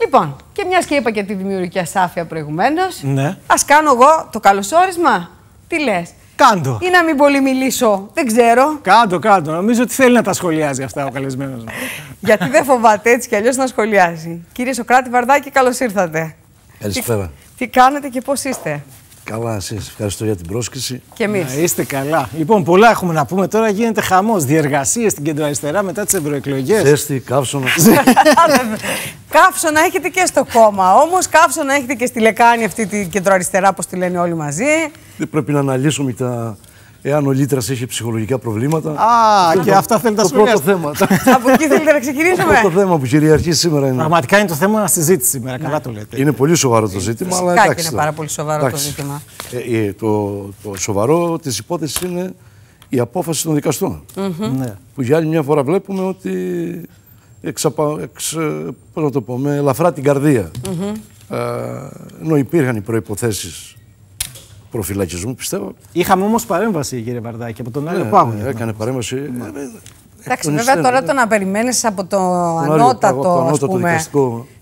Λοιπόν, και μιας και είπα και τη δημιουργική ασάφεια προηγουμένως. Ναι. Ας κάνω εγώ το καλωσόρισμα. Τι λες. Κάντο. Ή να μην πολύ μιλήσω. Δεν ξέρω. Κάντο, κάντο. Νομίζω ότι θέλει να τα σχολιάζει αυτά ο καλεσμένος μου. Γιατί δεν φοβάται έτσι κι αλλιώς να σχολιάζει. Κύριε Σοκράτη Βαρδάκη, καλώς ήρθατε. Καλησπέρα. Τι, τι κάνετε και πώς είστε. Καλά, σα ευχαριστώ για την πρόσκληση. Και εμείς. είστε καλά. Λοιπόν, πολλά έχουμε να πούμε τώρα. Γίνεται χαμός. Διεργασίες στην κεντροαριστερά μετά τις ευρωεκλογές. Ζέστη, καύσωνα. καύσωνα έχετε και στο κόμμα. Όμως, καύσωνα έχετε και στη λεκάνη αυτή την κεντροαριστερά, όπως τη λένε όλοι μαζί. Δεν πρέπει να αναλύσουμε τα εάν ο Λίτρας έχει ψυχολογικά προβλήματα. Α, και αυτά θέλει να σου πρώτο θέμα. Από εκεί θέλετε να ξεκινήσουμε. Το θέμα που κυριαρχεί σήμερα είναι. Πραγματικά είναι το θέμα συζήτηση σήμερα. Καλά ναι. το λέτε. Είναι πολύ σοβαρό το ε, ζήτημα. αλλά εντάξει, είναι πάρα πολύ σοβαρό το ζήτημα. Ε, ε, το, σοβαρό της υπόθεσης είναι η απόφαση των δικαστών. Ναι. Που για άλλη μια φορά βλέπουμε ότι εξαπα... εξ, πώς να το πω, με ελαφρά την καρδια mm ε, ενώ υπήρχαν οι προϋποθέσεις προφυλακισμού, πιστεύω. Είχαμε όμως παρέμβαση, κύριε Βαρδάκη, από τον ναι, Άγιο ναι, Πάγο. Ναι, λοιπόν. έκανε παρέμβαση. Ε, ναι. ε, ε, Εντάξει, βέβαια τώρα το να περιμένεις από το ανώτατο, ας πούμε,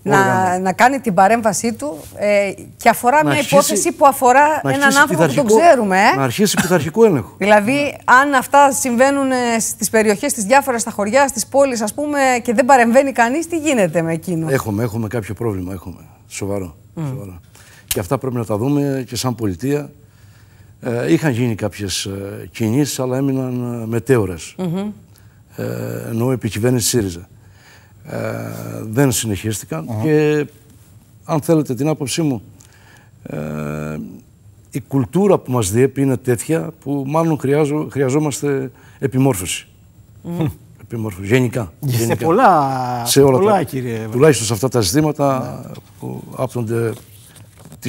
να, να κάνει την παρέμβασή του ε, και αφορά μια υπόθεση που αφορά έναν άνθρωπο που τον ξέρουμε. Ε. Να αρχίσει πειθαρχικό έλεγχο. δηλαδή, αν αυτά συμβαίνουν στις περιοχές, στις διάφορα στα χωριά, στις πόλεις, ας πούμε, και δεν παρεμβαίνει κανείς, τι γίνεται με εκείνο. Έχουμε, έχουμε κάποιο πρόβλημα. Έχουμε. Σοβαρό. Mm. Σοβαρό και αυτά πρέπει να τα δούμε και σαν πολιτεία. Ε, είχαν γίνει κάποιες ε, κινήσεις, αλλά έμειναν ε, μετέωρες. Mm -hmm. ε, ενώ επί κυβέρνηση ΣΥΡΙΖΑ. Ε, δεν συνεχίστηκαν και αν θέλετε την άποψή μου, ε, η κουλτούρα που μας διέπει είναι τέτοια που μάλλον χρειάζο, χρειαζόμαστε επιμόρφωση. Επιμόρφωση, γενικά. Σε πολλά, σε όλα πολλά τα, κύριε Τουλάχιστον σε αυτά τα ζητήματα ναι. που άπτονται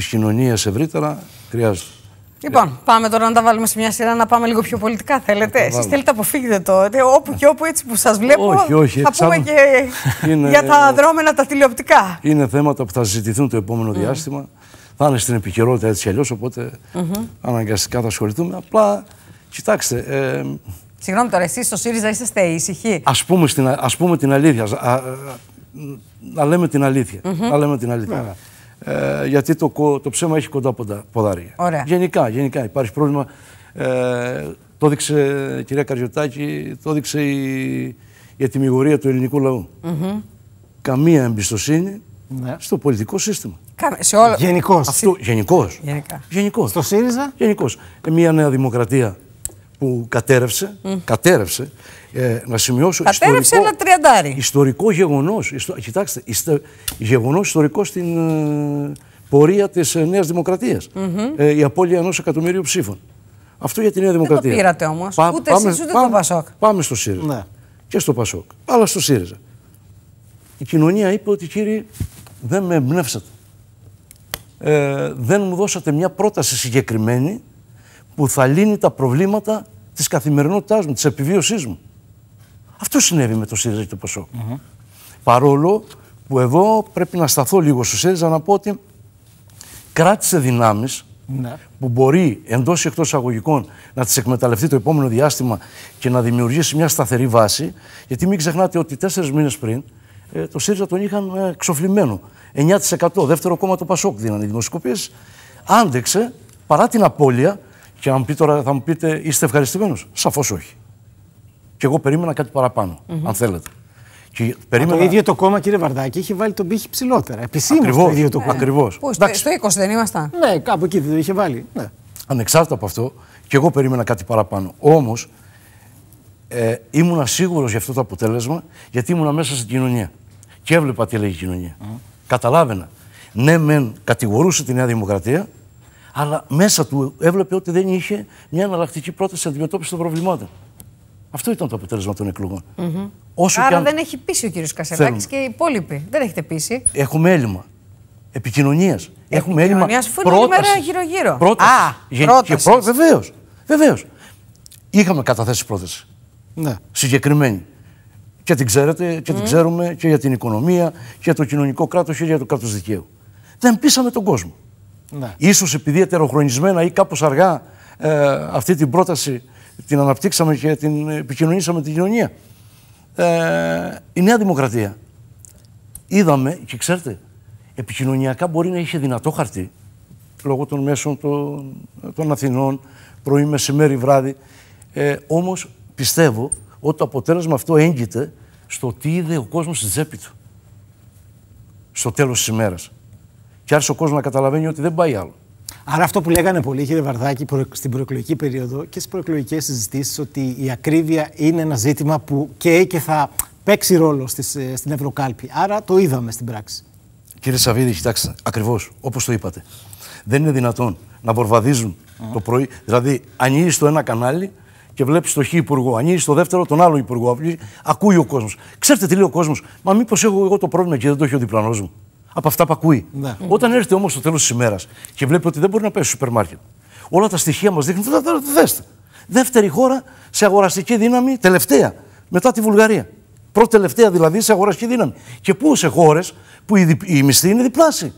της κοινωνίας ευρύτερα χρειάζεται. Λοιπόν, πάμε τώρα να τα βάλουμε σε μια σειρά να πάμε λίγο πιο πολιτικά. Θέλετε. Εσεί θέλετε αποφύγετε το. Ε, όπου και όπου έτσι που σας βλέπω. Όχι, όχι, θα πούμε και είναι... για τα δρόμενα τα τηλεοπτικά. Είναι θέματα που θα συζητηθούν το επόμενο mm. διάστημα. Θα είναι στην επικαιρότητα έτσι αλλιώς. Οπότε mm -hmm. αναγκαστικά θα ασχοληθούμε. Απλά κοιτάξτε. Ε, Συγγνώμη τώρα, εσείς στο ΣΥΡΙΖΑ είσαστε ήσυχοι. Ας πούμε, πούμε την αλήθεια. να λέμε την αλήθεια. Mm -hmm. λέμε την αλήθεια. Ναι. Ε, γιατί το, το ψέμα έχει κοντά ποδάρια. Ωραία. Γενικά, γενικά υπάρχει πρόβλημα. Ε, το έδειξε η κυρία Καριωτάκη, το έδειξε η, η του ελληνικού λαού. Καμία εμπιστοσύνη ναι. στο πολιτικό σύστημα. Σε όλο... Γενικώς. Αυτό, Στο ΣΥΡΙΖΑ. Γενικώς. Ε, μια νέα δημοκρατία που κατέρευσε, mm. κατέρευσε ε, να σημειώσω κατέρευσε ιστορικό, ένα τριαντάρι. ιστορικό γεγονός, ιστο, κοιτάξτε, ιστο, γεγονός ιστορικό στην ε, πορεία της ε, Νέας Δημοκρατίας, ε, η απώλεια ενός εκατομμυρίου ψήφων. Αυτό για τη Νέα Δημοκρατία. Δεν το πήρατε όμως, Πα, ούτε πάμε, εσείς ούτε πάμε, το Πασόκ. Πάμε στο ΣΥΡΙΖΑ ναι. και στο Πασόκ, αλλά στο ΣΥΡΙΖΑ. Η κοινωνία είπε ότι κύριε δεν με εμπνεύσατε. Ε, δεν μου δώσατε μια πρόταση συγκεκριμένη που θα λύνει τα προβλήματα της καθημερινότητάς μου, της επιβίωσής μου. Αυτό συνέβη με το ΣΥΡΙΖΑ και το ΠΑΣΟΚ. Παρόλο που εδώ πρέπει να σταθώ λίγο στο ΣΥΡΙΖΑ να πω ότι κράτησε δυνάμεις ναι. που μπορεί εντός ή εκτός αγωγικών να τις εκμεταλλευτεί το επόμενο διάστημα και να δημιουργήσει μια σταθερή βάση. Γιατί μην ξεχνάτε ότι τέσσερις μήνες πριν ε, το ΣΥΡΙΖΑ τον είχαν ε, ξοφλημένο. 9% δεύτερο κόμμα το ΠΑΣΟΚ δίνανε οι δημοσιοποίησει. Άντεξε παρά την απώλεια και αν πει τώρα, θα μου πείτε, είστε ευχαριστημένος. Σαφώς όχι. Και εγώ περίμενα κάτι παραπάνω, mm -hmm. αν θέλετε. περίμενα... Το ίδιο το κόμμα, κύριε Βαρδάκη, είχε βάλει τον πύχη ψηλότερα. Επισήμως το ίδιο το κόμμα. Ακριβώς. Στο 20 δεν ήμασταν. Ναι, κάπου εκεί δεν το είχε βάλει. Ναι. Ανεξάρτητα από αυτό, και εγώ περίμενα κάτι παραπάνω. Όμως, ε, ήμουνα σίγουρος για αυτό το αποτέλεσμα, γιατί ήμουνα μέσα στην κοινωνία. Και έβλεπα τι λέει η κοινωνία. Mm. Καταλάβαινα. Ναι, μεν κατηγορούσε τη Νέα Δημοκρατία, αλλά μέσα του έβλεπε ότι δεν είχε μια εναλλακτική πρόταση αντιμετώπιση των προβλημάτων. Αυτό ήταν το αποτέλεσμα των εκλογών. Mm Όσο Άρα αν... δεν έχει πείσει ο κ. Κασελάκη και οι υπόλοιποι. Δεν έχετε πείσει. Έχουμε έλλειμμα επικοινωνίας. Έχουμε έλλειμμα πρότασης. γύρω-γύρω. Πρότασης. Α, πρόταση. Βεβαίως. Βεβαίως. Είχαμε καταθέσει πρόταση. Ναι. Συγκεκριμένη. Και την ξέρετε και την ξέρουμε και για την οικονομία και για το κοινωνικό κράτος και για το κράτος δικαίου. Δεν πείσαμε τον κόσμο. Ναι. Ίσως επειδή ετεροχρονισμένα ή κάπως αργά ε, αυτή την πρόταση την αναπτύξαμε και την επικοινωνήσαμε την κοινωνία. Ε, η Νέα Δημοκρατία. Είδαμε και ξέρετε, επικοινωνιακά μπορεί να είχε δυνατό χαρτί λόγω των μέσων των, Αθηνών, πρωί, μεσημέρι, βράδυ. Ε, όμως πιστεύω ότι το αποτέλεσμα αυτό έγκυται στο τι είδε ο κόσμος στη τσέπη του. Στο τέλος της ημέρας. Και άρχισε ο κόσμος να καταλαβαίνει ότι δεν πάει άλλο. Άρα αυτό που λέγανε πολλοί, κύριε Βαρδάκη, στην προεκλογική περίοδο και στις προεκλογικές συζητήσεις, ότι η ακρίβεια είναι ένα ζήτημα που καίει και θα παίξει ρόλο στις, ε, στην Ευρωκάλπη. Άρα το είδαμε στην πράξη. Κύριε Σαββίδη, κοιτάξτε, ακριβώς όπως το είπατε. Δεν είναι δυνατόν να βορβαδίζουν mm. το πρωί. Δηλαδή, ανοίγεις το ένα κανάλι και βλέπεις το χ υπουργό, ανοίγεις το δεύτερο τον άλλο υπουργό. Ακούει ο κόσμος. Ξέρετε τι λέει ο κόσμος. Μα μήπως έχω εγώ το πρόβλημα και δεν το έχει ο διπλανός μου από αυτά που ακούει. Ναι. Όταν έρθει όμως το τέλος της ημέρας και βλέπει ότι δεν μπορεί να πέσει στο σούπερ μάρκετ, όλα τα στοιχεία μας δείχνουν ότι δεν δέστε. Δεύτερη χώρα σε αγοραστική δύναμη, τελευταία, μετά τη Βουλγαρία. Πρώτη-τελευταία δηλαδή σε αγοραστική δύναμη. Και πού σε χώρες που η, μισθή είναι διπλάσια.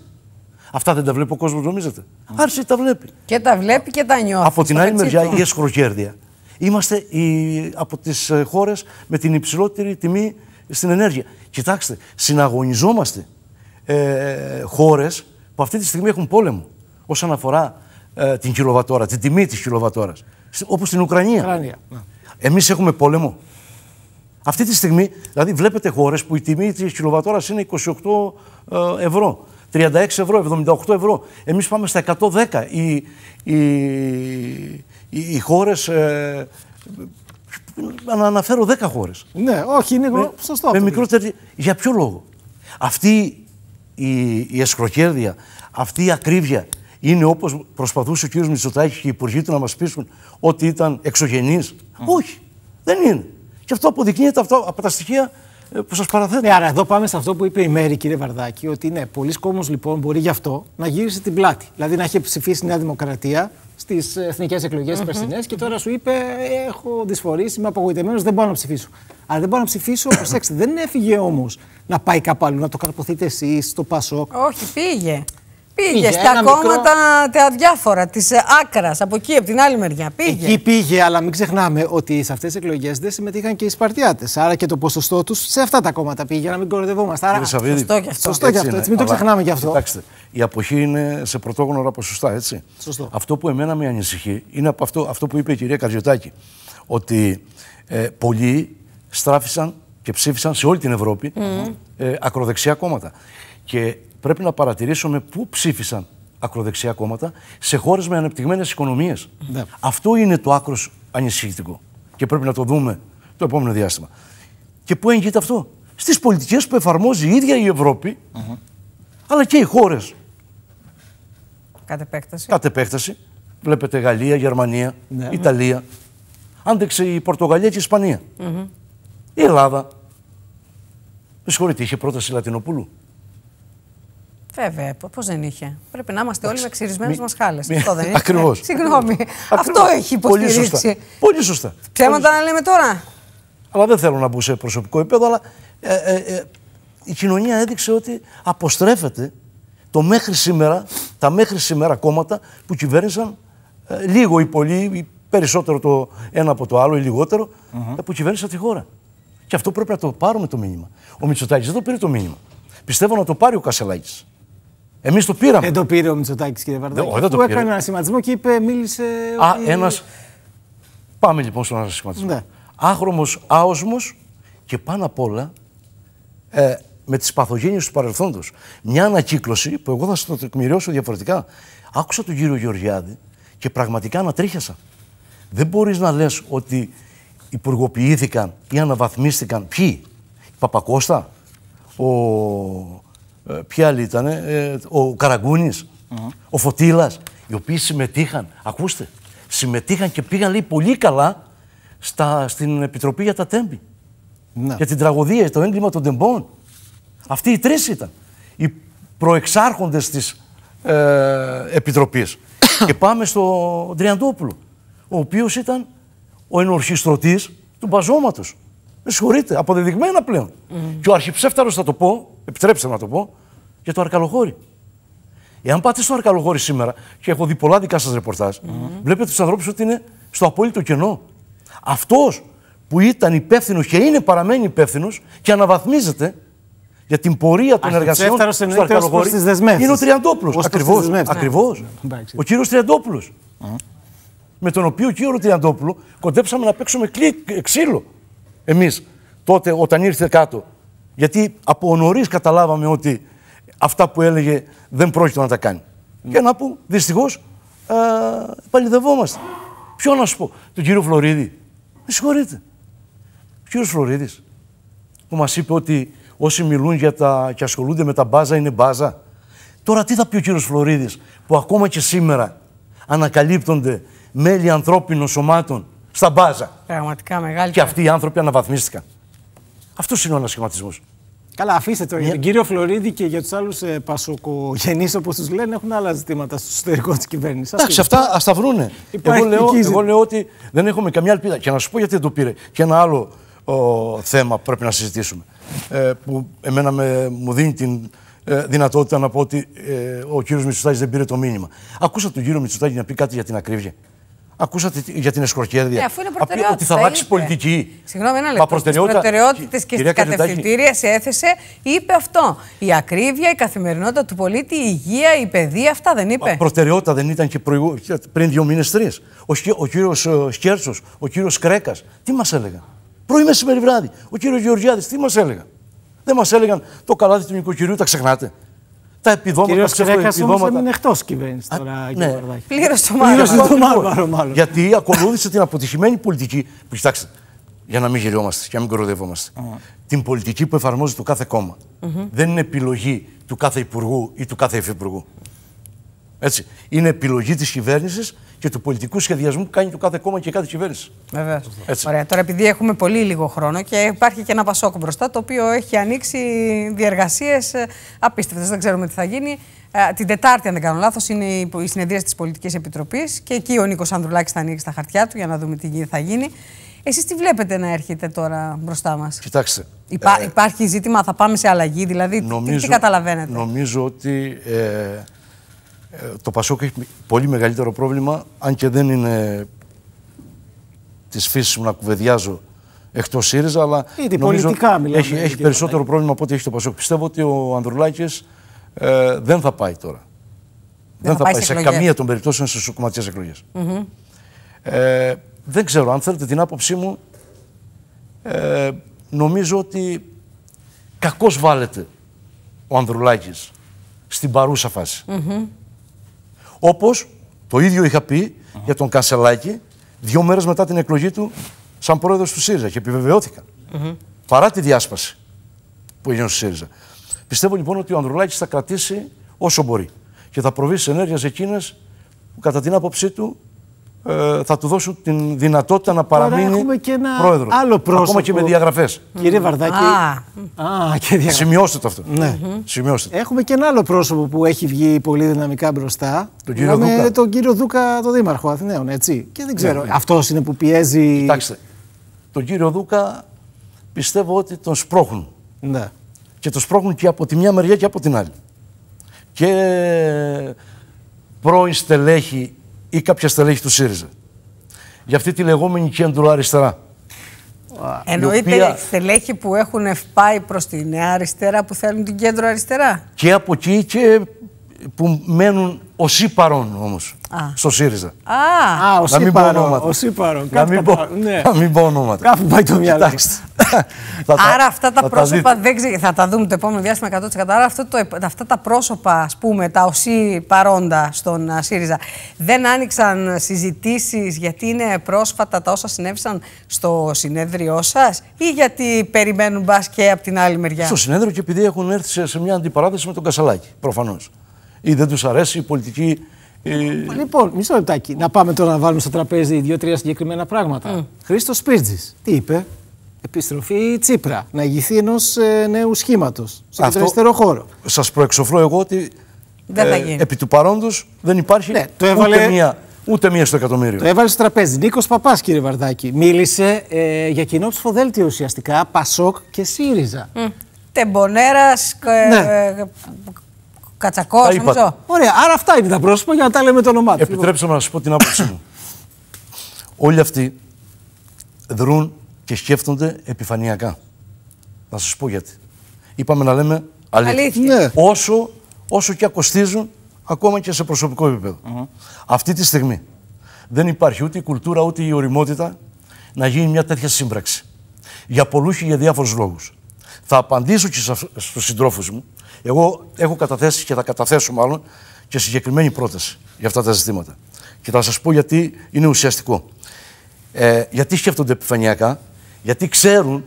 Αυτά δεν τα βλέπει ο κόσμος, νομίζετε. Mm. Άρχισε τα βλέπει. Και τα βλέπει και τα νιώθει. Από την άλλη μεριά, η εσχροκέρδεια. Είμαστε οι, από τις ε, χώρες με την υψηλότερη τιμή στην ενέργεια. Κοιτάξτε, συναγωνιζόμαστε ε, χώρες που αυτή τη στιγμή έχουν πόλεμο όσον αφορά ε, την κιλοβατόρα, την τιμή της κιλοβατόρας. Όπως στην Ουκρανία. Ουκρανία. Ναι. Εμείς έχουμε πόλεμο. Αυτή τη στιγμή, δηλαδή, βλέπετε χώρες που η τιμή της κιλοβατόρας είναι 28 ε, ευρώ. 36 ευρώ, 78 ευρώ. Εμείς πάμε στα 110. Οι, οι, οι, χώρες... Ε, αναφέρω 10 χώρες. Ναι, όχι, είναι γνωστό. Με μικρότερη... Για ποιο λόγο. Αυτή η, η αυτή η ακρίβεια είναι όπως προσπαθούσε ο κ. Μητσοτάκη και οι υπουργοί του να μας πείσουν ότι ήταν εξωγενείς. Όχι, δεν είναι. Και αυτό αποδεικνύεται αυτό, από τα στοιχεία ε, που σας παραθέτω. Ναι, άρα εδώ πάμε σε αυτό που είπε η Μέρη, κύριε Βαρδάκη, ότι ναι, πολλοί κόσμοι λοιπόν μπορεί γι' αυτό να γύρισε την πλάτη. Δηλαδή να έχει ψηφίσει η Νέα Δημοκρατία στις εθνικές εκλογές περσινές και τώρα σου είπε: Έχω δυσφορήσει, είμαι απογοητευμένος, δεν μπορώ να ψηφίσω. Αλλά δεν μπορώ να ψηφίσω, προσέξτε, δεν έφυγε όμως να πάει κάπου αλλού, να το καρποθείτε εσείς στο Πασόκ. Όχι, φύγε Πήγε, στα κόμματα τα διάφορα, της ε, άκρας, από εκεί, από την άλλη μεριά. Πήγε. Εκεί πήγε, αλλά μην ξεχνάμε ότι σε αυτές τις εκλογές δεν συμμετείχαν και οι Σπαρτιάτες. Άρα και το ποσοστό τους σε αυτά τα κόμματα πήγε, να μην κορδευόμαστε. Άρα... Σωστό και αυτό. Σωστό και αυτό. Έτσι, μην το ξεχνάμε γι' αυτό. Κοιτάξτε, η αποχή είναι σε πρωτόγνωρα ποσοστά, έτσι. Σωστό. Αυτό που εμένα με ανησυχεί είναι από αυτό, αυτό που είπε η κυρία Καρδιωτάκη. Ότι ε, πολλοί στράφησαν και ψήφισαν σε όλη την Ευρώπη ε, ακροδεξιά κόμματα. Και πρέπει να παρατηρήσουμε πού ψήφισαν ακροδεξιά κόμματα σε χώρες με ανεπτυγμένες οικονομίες. Ναι. Αυτό είναι το άκρος ανησυχητικό και πρέπει να το δούμε το επόμενο διάστημα. Και πού εγγυείται αυτό, στις πολιτικές που εγινε αυτο στι πολιτικε που εφαρμοζει η ίδια η Ευρώπη, αλλά και οι χώρες. Κατ' επέκταση. Κατ' επέκταση. Βλέπετε Γαλλία, Γερμανία, ναι. Ιταλία. Άντεξε η Πορτογαλία και η Ισπανία. Η Ελλάδα. Με συγχωρείτε, είχε πρόταση Λατινοπούλου. Βέβαια, πώς δεν είχε. Πρέπει να είμαστε όλοι με ξυρισμένες μα Αυτό δεν είχε. Ακριβώς. Συγγνώμη. Αυτό έχει υποστηρίξει. Πολύ σωστά. Ψέματα να λέμε τώρα. Αλλά δεν θέλω να μπω σε προσωπικό επίπεδο, αλλά ε, ε, ε, η κοινωνία έδειξε ότι αποστρέφεται το μέχρι σήμερα, τα μέχρι σήμερα κόμματα που κυβέρνησαν λίγο ή πολύ, ή περισσότερο το ένα από το άλλο ή λιγότερο, mm που κυβέρνησαν τη χώρα. Και αυτό πρέπει να το πάρουμε το μήνυμα. Ο Μητσοτάκης δεν το πήρε το μήνυμα. Πιστεύω να το πάρει ο Κασελάκης. Εμείς το πήραμε. Δεν το πήρε ο Μητσοτάκης, κύριε Βαρδάκη. Δεν, δεν το πήρε. Έκανε ένα σχηματισμό και είπε, μίλησε. Α, ένας. Πάμε λοιπόν στον σχηματισμό. Ναι. Άχρωμο, άοσμος και πάνω απ' όλα ε, με τις παθογένειες του παρελθόντος. Μια ανακύκλωση που εγώ θα το τεκμηριώσω διαφορετικά. Άκουσα τον κύριο Γεωργιάδη και πραγματικά ανατρίχιασα. Δεν μπορείς να λες ότι υπουργοποιήθηκαν ή αναβαθμίστηκαν. Ποιοι, η Παπακώστα, ο ε, Ποια άλλοι ήταν, ε, ο Καραγκούνης, ο Φωτήλα, οι οποίοι συμμετείχαν. Ακούστε, συμμετείχαν και πήγαν λέει, πολύ καλά στα, στην Επιτροπή για τα Τέμπη. Ναι. Για την τραγωδία, το έγκλημα των τεμπών. Αυτοί οι τρεις ήταν. Οι προεξάρχοντες της ε, Επιτροπής. και πάμε στο Τριαντόπουλο, ο οποίος ήταν ο ενορχιστρωτής του μπαζώματος. Με συγχωρείτε, αποδεδειγμένα πλέον. Και ο αρχιψέφταρο, θα το πω, επιτρέψτε να το πω, για το αρκαλοχώρι. Εάν πάτε στο αρκαλοχώρι σήμερα, και έχω δει πολλά δικά σας ρεπορτάζ, βλέπετε τους ανθρώπους ότι είναι στο απόλυτο κενό. Αυτός που ήταν υπεύθυνος και είναι παραμένει υπεύθυνος και αναβαθμίζεται για την πορεία των εργασιών στο αρκαλοχώρι είναι ο Τριαντόπουλος. Ακριβώ. Ναι, ο κύριος Τριαντόπουλος. Με τον οποίο κύριο Τριαντόπουλο κοντέψαμε να παίξουμε ξύλο εμείς τότε όταν ήρθε κάτω γιατί από νωρίς καταλάβαμε ότι αυτά που έλεγε δεν πρόκειται να τα κάνει. Ναι. Και να πω, δυστυχώς ε, παλιδευόμαστε. Ποιο να σου πω, τον κύριο Φλωρίδη. Με συγχωρείτε. Ο κύριο Φλωρίδης που μας είπε ότι όσοι μιλούν για τα, και ασχολούνται με τα μπάζα είναι μπάζα. Τώρα τι θα πει ο κύριος Φλωρίδης που ακόμα και σήμερα ανακαλύπτονται μέλη ανθρώπινων σωμάτων στα μπάζα. Πραγματικά μεγάλη. Και αυτοί οι άνθρωποι αναβαθμίστηκαν. Αυτός είναι ο ανασχηματισμός. Καλά, αφήστε το. Για τον κύριο Φλωρίδη και για τους άλλους ε, πασοκογενείς, όπως τους λένε, έχουν άλλα ζητήματα στο εσωτερικό της κυβέρνησης. Εντάξει, αυτά ας τα βρούνε. Εγώ λέω, εγώ λέω ότι δεν έχουμε καμιά ελπίδα. Και να σου πω γιατί δεν το πήρε. Και ένα άλλο θέμα που πρέπει να συζητήσουμε. Ε, που εμένα με, μου δίνει την ε, δυνατότητα να πω ότι ε, ο κύριος Μητσουτάκη δεν πήρε το μήνυμα. Ακούσα τον κύριο Μητσοτάκη να πει κάτι για την ακρίβεια. Ακούσατε για την εσκορκέδια. Δηλαδή. Ε, είναι προτεραιότητα. Ότι θα αλλάξει πολιτική. Συγγνώμη, ένα λεπτό. Μα προτεραιότητα. προτεραιότητες και στην κατευθυντήρια σε έθεσε, είπε αυτό. Η ακρίβεια, η καθημερινότητα του πολίτη, η υγεία, η παιδεία, αυτά δεν είπε. Μα προτεραιότητα δεν ήταν και προηγου... πριν δύο μήνες τρεις. Ο, ο κύριος ε, ο κύριος Κρέκας, τι μας έλεγαν. Πρωί, μεσημέρι, βράδυ. Ο κύριος Γεωργιάδης, τι μας έλεγαν. Δεν μας έλεγαν το καλάθι του νοικοκυρίου, τα ξεχνάτε τα επιδόματα. Κύριος Κρέκας όμως είναι εκτός κυβέρνησης τώρα, Α, ναι. το μάλλον. Γιατί ακολούθησε την αποτυχημένη πολιτική. Που, κοιτάξτε, για να μην γελιόμαστε και να μην κοροδεύόμαστε. Την πολιτική που εφαρμόζει το κάθε κόμμα. Δεν είναι επιλογή του κάθε υπουργού ή του κάθε υφυπουργού. Έτσι. Είναι επιλογή της κυβέρνησης και του πολιτικού σχεδιασμού που κάνει το κάθε κόμμα και κάθε κυβέρνηση. Βεβαίως. Ωραία. Τώρα, επειδή έχουμε πολύ λίγο χρόνο και υπάρχει και ένα Πασόκ μπροστά, το οποίο έχει ανοίξει διεργασίες απίστευτες. Δεν ξέρουμε τι θα γίνει. Ε, την Τετάρτη, αν δεν κάνω λάθος, είναι η συνεδρία της Πολιτικής Επιτροπής και εκεί ο Νίκος Ανδρουλάκης θα ανοίξει τα χαρτιά του για να δούμε τι θα γίνει. Εσείς τι βλέπετε να έρχεται τώρα μπροστά μας. Κοιτάξτε. Ε, υπάρχει ζήτημα, θα πάμε σε αλλαγή, δηλαδή. Νομίζω, τι, καταλαβαίνετε. Νομίζω ότι. Ε, ε, το Πασόκ έχει πολύ μεγαλύτερο πρόβλημα, αν και δεν είναι της φύσης μου να κουβεδιάζω εκτός ΣΥΡΙΖΑ, αλλά νομίζω πολιτικά μιλάμε, έχει, περισσότερο πρόβλημα ναι. από ό,τι έχει το Πασόκ. Πιστεύω ότι ο Ανδρουλάκης ε, δεν θα πάει τώρα. Δεν, θα, πάει σε, καμία των περιπτώσεων στι κομματικέ Ε, δεν ξέρω, αν θέλετε την άποψή μου, ε, νομίζω ότι κακώς βάλετε ο Ανδρουλάκης στην παρούσα φάση. Όπως το ίδιο είχα πει για τον Κασελάκη δύο μέρες μετά την εκλογή του σαν πρόεδρος του ΣΥΡΙΖΑ και επιβεβαιώθηκα. Παρά τη διάσπαση που έγινε στο ΣΥΡΙΖΑ. Πιστεύω λοιπόν ότι ο Ανδρουλάκης θα κρατήσει όσο μπορεί και θα προβεί σε ενέργειες εκείνες που κατά την άποψή του ε, θα του δώσω την δυνατότητα να παραμείνει και ένα πρόεδρος. Άλλο πρόσωπο. Ακόμα και με διαγραφές. Κύριε Βαρδάκη. Α, και Σημειώστε το αυτό. Ναι. Σημειώστε Έχουμε και ένα άλλο πρόσωπο που έχει βγει πολύ δυναμικά μπροστά. Τον κύριο Δούκα. Τον κύριο Δούκα, τον Δήμαρχο Αθηναίων, έτσι. Και δεν ξέρω. Ναι. ναι. Αυτός είναι που πιέζει. Κοιτάξτε. Τον κύριο Δούκα πιστεύω ότι τον σπρώχνουν. Ναι. Και τον σπρώχνουν και από τη μια μεριά και από την άλλη. Και πρώην στελέχη ή κάποια στελέχη του ΣΥΡΙΖΑ. Για αυτή τη λεγόμενη κέντρο αριστερά. Εννοείται στελέχη που έχουν πάει προς τη νέα αριστερά που θέλουν την κέντρο αριστερά. Και από εκεί και που μένουν ω παρών όμως στο ΣΥΡΙΖΑ. Α, Α Να μην πω, ναι. να μην πω ονόματα. Κάπου πάει το μυαλό. Άρα αυτά τα πρόσωπα δεν θα τα δούμε το επόμενο διάστημα 100%. Άρα αυτά τα πρόσωπα, ας πούμε, τα ο παρόντα στον ΣΥΡΙΖΑ δεν άνοιξαν συζητήσεις γιατί είναι πρόσφατα τα όσα συνέβησαν στο συνέδριό σας ή γιατί περιμένουν μπας και από την άλλη μεριά. Στο συνέδριο και επειδή έχουν έρθει σε μια αντιπαράθεση με τον Κασαλάκη, Προφανώς ή δεν τους αρέσει η πολιτική. Ε... Λοιπόν, μισό λεπτάκι. Να πάμε τώρα να βάλουμε στο τραπέζι δύο-τρία συγκεκριμένα πράγματα. Mm. Χρήστος Πίρτζη, Τι είπε, Επιστροφή Τσίπρα. Να ηγηθεί ενός ε, νέου σχήματος. Αυτό... αριστερό χώρο. Σας προεξοφλώ εγώ ότι. Δεν θα ε, γίνει. επί του παρόντος δεν υπάρχει ναι, το έβαλε... ούτε μία στο εκατομμύριο. Το έβαλε στο τραπέζι. Νίκος Παπάς, κύριε Βαρδάκη, μίλησε ε, για κοινόψηφο δέλτιο ουσιαστικά Πασόκ και ΣΥΡΙΖΑ. Mm. Τεμπονέρα, ναι. Ε, Κατσακός, νομίζω. Ωραία, άρα αυτά είναι τα πρόσωπα για να τα λέμε το όνομά τους. Λοιπόν. Επιτρέψτε μου να σα πω την άποψή μου. Όλοι αυτοί δρούν και σκέφτονται επιφανειακά. Να σας πω γιατί. Είπαμε να λέμε αλήθεια. Ναι. Όσο, όσο και ακοστίζουν ακόμα και σε προσωπικό επίπεδο. Αυτή τη στιγμή δεν υπάρχει ούτε η κουλτούρα ούτε η οριμότητα να γίνει μια τέτοια σύμπραξη. Για πολλούς και για διάφορους λόγους. Θα απαντήσω και στους συντρόφους μου. Εγώ έχω καταθέσει και θα καταθέσω μάλλον και συγκεκριμένη πρόταση για αυτά τα ζητήματα. Και θα σας πω γιατί είναι ουσιαστικό. Ε, γιατί σκέφτονται επιφανειακά, γιατί ξέρουν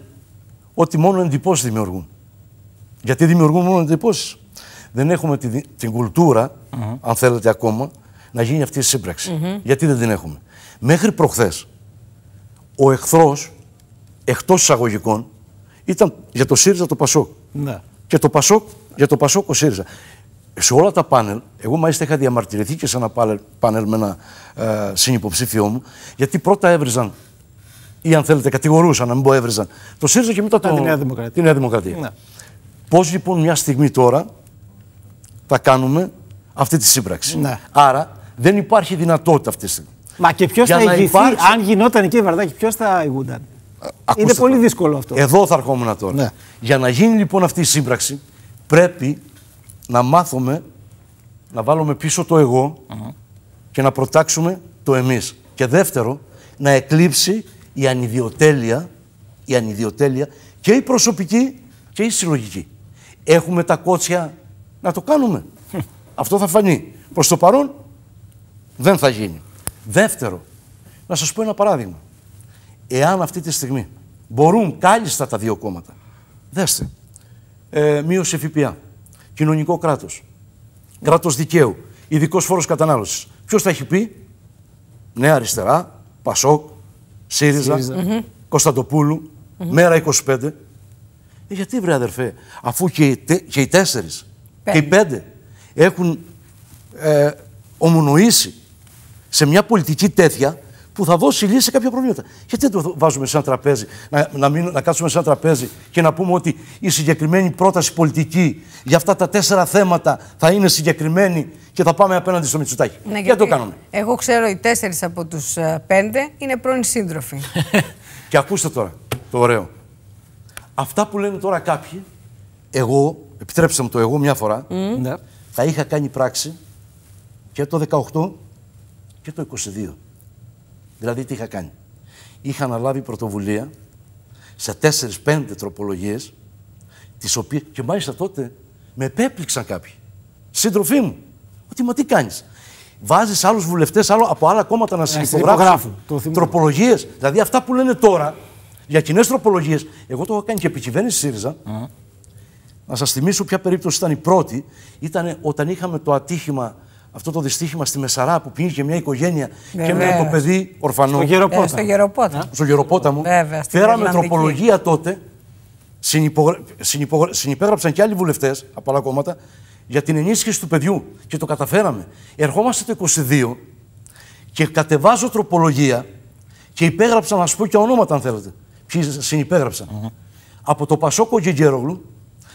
ότι μόνο εντυπώσεις δημιουργούν. Γιατί δημιουργούν μόνο εντυπώσεις. Δεν έχουμε την κουλτούρα, αν θέλετε ακόμα, να γίνει αυτή η σύμπραξη. Γιατί δεν την έχουμε. Μέχρι προχθές, ο εχθρός, εκτός εισαγωγικών, ήταν για το ΣΥΡΙΖΑ το ΠΑΣΟΚ. Ναι. Και το ΠΑΣΟΚ για το ΠΑΣΟΚ ο ΣΥΡΙΖΑ. Σε όλα τα πάνελ, εγώ μάλιστα είχα διαμαρτυρηθεί και σε ένα πάνελ με ένα ε, συνυποψήφιό μου, γιατί πρώτα έβριζαν ή αν θέλετε κατηγορούσαν, να μην πω έβριζαν, το ΣΥΡΙΖΑ και μετά το... τη Δημοκρατία. Τη Νέα Δημοκρατία. Ναι. Πώς λοιπόν μια στιγμή τώρα θα κάνουμε αυτή τη σύμπραξη. Ναι. Άρα δεν υπάρχει δυνατότητα αυτή τη στιγμή. Μα και ποιος θα ηγηθεί, αν γινόταν εκεί η Βαρδάκη, ποιος θα ηγούνταν. Ε, είναι πολύ δύσκολο αυτό. Εδώ θα ερχόμουν τώρα. Ναι. Για να γίνει λοιπόν αυτή η σύμπραξη, πρέπει να μάθουμε να βάλουμε πίσω το εγώ και να προτάξουμε το εμείς. Και δεύτερο, να εκλείψει η ανιδιοτέλεια, η ανιδιοτέλεια και η προσωπική και η συλλογική. Έχουμε τα κότσια να το κάνουμε. Αυτό θα φανεί. Προς το παρόν δεν θα γίνει. Δεύτερο, να σας πω ένα παράδειγμα εάν αυτή τη στιγμή μπορούν κάλλιστα τα δύο κόμματα, δέστε, ε, μείωση ΦΠΑ, κοινωνικό κράτος, κράτος δικαίου, ειδικός φόρος κατανάλωσης. Ποιος θα έχει πει, Νέα Αριστερά, Πασόκ, ΣΥΡΙΖΑ, ΣΥΡΙΖΑ. Κωνσταντοπούλου, Μέρα 25. Ε, γιατί βρε αδερφέ, αφού και οι, τε, και οι τέσσερις πέντε. και οι πέντε έχουν ε, ομονοήσει σε μια πολιτική τέτοια θα δώσει λύση σε κάποια προβλήματα. Γιατί δεν το βάζουμε σε ένα τραπέζι, να, να, μην, να κάτσουμε σε ένα τραπέζι και να πούμε ότι η συγκεκριμένη πρόταση πολιτική για αυτά τα τέσσερα θέματα θα είναι συγκεκριμένη και θα πάμε απέναντι στο Μητσουτάκι. Ναι, γιατί το κάνουμε. Εγώ ξέρω οι τέσσερις από τους ε, πέντε είναι πρώην σύντροφοι. και ακούστε τώρα το ωραίο. Αυτά που λένε τώρα κάποιοι, εγώ, επιτρέψτε μου το εγώ μια φορά, mm. είχα κάνει πράξη και το 18 και το 22. Δηλαδή τι είχα κάνει. Είχα αναλάβει πρωτοβουλία σε 4 πεντε τροπολογίες τις οποίες, και μάλιστα τότε με επέπληξαν κάποιοι. Σύντροφοί μου. Ότι μα τι κάνεις. βάζεις άλλους βουλευτές άλλο, από άλλα κόμματα να ε, συνυπογράφουν τροπολογίες. Δηλαδή αυτά που λένε τώρα για κοινές τροπολογίες. Εγώ το έχω κάνει και επί κυβέρνηση ΣΥΡΙΖΑ. Mm. Να σας θυμίσω ποια περίπτωση ήταν η πρώτη. Ήταν όταν είχαμε το ατύχημα αυτό το δυστύχημα στη Μεσαρά που πήγε μια οικογένεια ναι, και με το παιδί ορφανό. Στο Γεροπότα Ε, στο Γεροπόταμο. Ναι. Στο Φέραμε τροπολογία τότε. συνυπο, Συνυπέγραψαν και άλλοι βουλευτές από άλλα κόμματα για την ενίσχυση του παιδιού και το καταφέραμε. Ερχόμαστε το 22 και κατεβάζω τροπολογία και υπέγραψα να σου πω και ονόματα αν θέλετε. Ποιοι συνυπέγραψαν. Από το Πασόκο Γεγκέρογλου,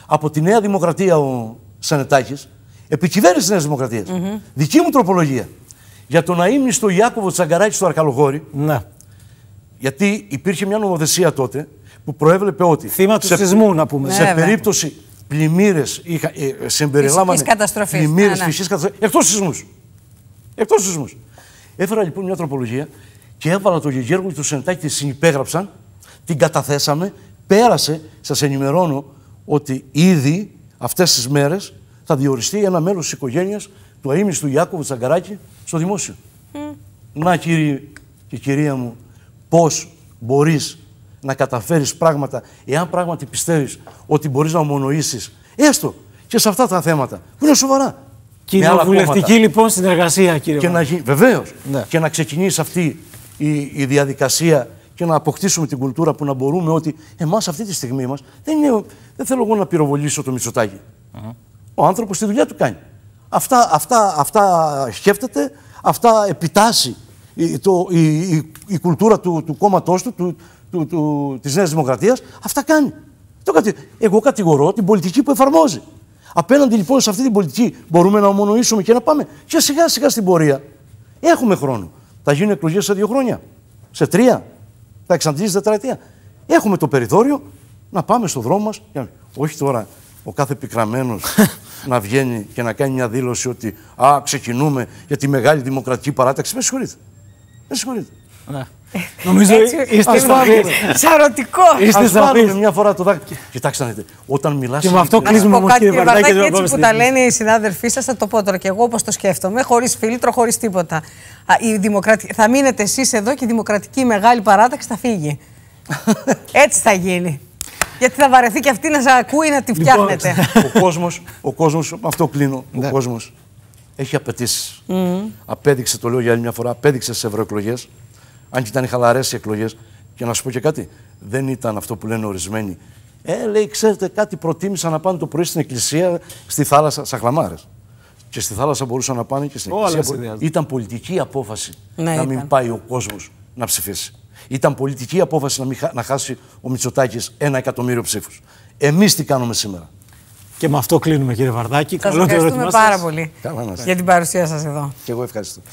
από τη Νέα Δημοκρατία ο Σανετάκης, Επικυβέρνηση της Νέας Δημοκρατίας. Mm -hmm. Δική μου τροπολογία. Για το να ήμουν στο Ιάκωβο Τσαγκαράκη στο Αρκαλογόρι. Ναι. Γιατί υπήρχε μια νομοθεσία τότε που προέβλεπε ότι. Θύμα του σεισμού, να πούμε. Σε ναι, περίπτωση πλημμύρες ε, συμπεριλάμβανε. καταστροφής. Πλημμύρες ναι, ναι. φυσικής καταστροφής. Εκτός σεισμούς. Εκτός σεισμούς. Έφερα λοιπόν μια τροπολογία και έβαλα το Γεγέργο και το Σεντάκη τη συνυπέγραψαν. Την καταθέσαμε. Πέρασε, σας ενημερώνω ότι ήδη αυτές τις μέρες θα διοριστεί ένα μέλος της οικογένειας του αίμιστου του Ιάκωβου Τσαγκαράκη στο δημόσιο. Mm. Να κύριε και κυρία μου, πώς μπορείς να καταφέρεις πράγματα, εάν πράγματι πιστεύεις ότι μπορείς να ομονοήσεις έστω και σε αυτά τα θέματα που είναι σοβαρά. Κοινοβουλευτική λοιπόν συνεργασία, κύριε και Βεβαίω, να, Βεβαίως. Ναι. Και να ξεκινήσει αυτή η, η διαδικασία και να αποκτήσουμε την κουλτούρα που να μπορούμε ότι εμάς αυτή τη στιγμή μας δεν, είναι, δεν θέλω εγώ να πυροβολήσω το Μητσοτάκι. Ο άνθρωπος τη δουλειά του κάνει. Αυτά, αυτά, αυτά σκέφτεται, αυτά επιτάσσει η, το, η, η, κουλτούρα του, του κόμματός του, του, του, του της Νέας Δημοκρατίας. Αυτά κάνει. Εγώ κατηγορώ την πολιτική που εφαρμόζει. Απέναντι λοιπόν σε αυτή την πολιτική μπορούμε να ομονοήσουμε και να πάμε. Και σιγά σιγά στην πορεία έχουμε χρόνο. Θα γίνουν εκλογές σε δύο χρόνια, σε τρία, θα εξαντλήσει τετραετία. Έχουμε το περιθώριο να πάμε στον δρόμο μας. Όχι τώρα ο κάθε πικραμένος να βγαίνει και να κάνει μια δήλωση ότι «Α, ξεκινούμε για τη μεγάλη δημοκρατική παράταξη». Με συγχωρείτε. Με συγχωρείτε. Ναι. Νομίζω είστε Σαρωτικό. Είστε σαρωτικό. μια φορά το δάκρυ. Κοιτάξτε να δείτε. Όταν μιλάς... Και με αυτό κλείσουμε όμως κύριε Βαρδάκη. Έτσι που τα λένε οι συνάδελφοί σας θα το πω τώρα και εγώ όπως το σκέφτομαι. Χωρίς φίλτρο, χωρίς τίποτα. Θα μείνετε εσείς εδώ και η δημοκρατική μεγάλη παράταξη θα φύγει. Έτσι θα γίνει. Γιατί θα βαρεθεί και αυτή να σα ακούει να τη λοιπόν, φτιάχνετε. ο κόσμος, ο κόσμος, αυτό κλείνω. Ο ναι. κόσμος έχει απαιτήσεις. Απέδειξε, το λέω για άλλη μια φορά, απέδειξε στι ευρωεκλογές. Αν και ήταν χαλαρές οι εκλογές. Και να σου πω και κάτι, δεν ήταν αυτό που λένε ορισμένοι. Ε, λέει, ξέρετε, κάτι προτίμησαν να πάνε το πρωί στην εκκλησία, στη θάλασσα, σαν χλαμάρες. Και στη θάλασσα μπορούσαν να πάνε και στην εκκλησία. ήταν πολιτική απόφαση ναι, να μην πάει ο κόσμος να ψηφίσει. Ήταν πολιτική απόφαση να, να χάσει ο Μητσοτάκης ένα εκατομμύριο ψήφους. Εμείς τι κάνουμε σήμερα. Και με αυτό κλείνουμε, κύριε Βαρδάκη. Σας ευχαριστούμε πάρα πολύ για την παρουσία σας εδώ. Και εγώ ευχαριστώ.